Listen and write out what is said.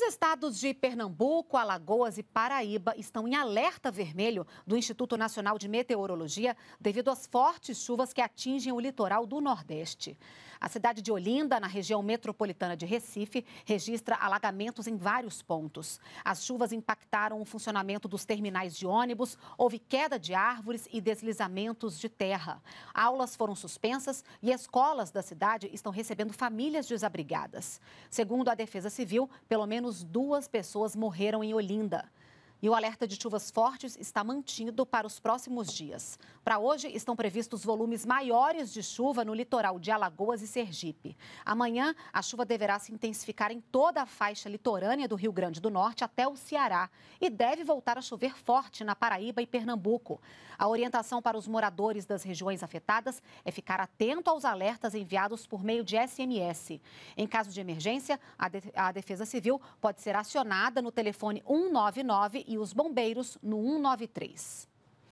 Os estados de Pernambuco, Alagoas e Paraíba estão em alerta vermelho do Instituto Nacional de Meteorologia devido às fortes chuvas que atingem o litoral do Nordeste. A cidade de Olinda, na região metropolitana de Recife, registra alagamentos em vários pontos. As chuvas impactaram o funcionamento dos terminais de ônibus, houve queda de árvores e deslizamentos de terra. Aulas foram suspensas e escolas da cidade estão recebendo famílias desabrigadas. Segundo a Defesa Civil, pelo menos menos duas pessoas morreram em Olinda. E o alerta de chuvas fortes está mantido para os próximos dias. Para hoje, estão previstos volumes maiores de chuva no litoral de Alagoas e Sergipe. Amanhã, a chuva deverá se intensificar em toda a faixa litorânea do Rio Grande do Norte até o Ceará e deve voltar a chover forte na Paraíba e Pernambuco. A orientação para os moradores das regiões afetadas é ficar atento aos alertas enviados por meio de SMS. Em caso de emergência, a Defesa Civil pode ser acionada no telefone 199 e os bombeiros no 193.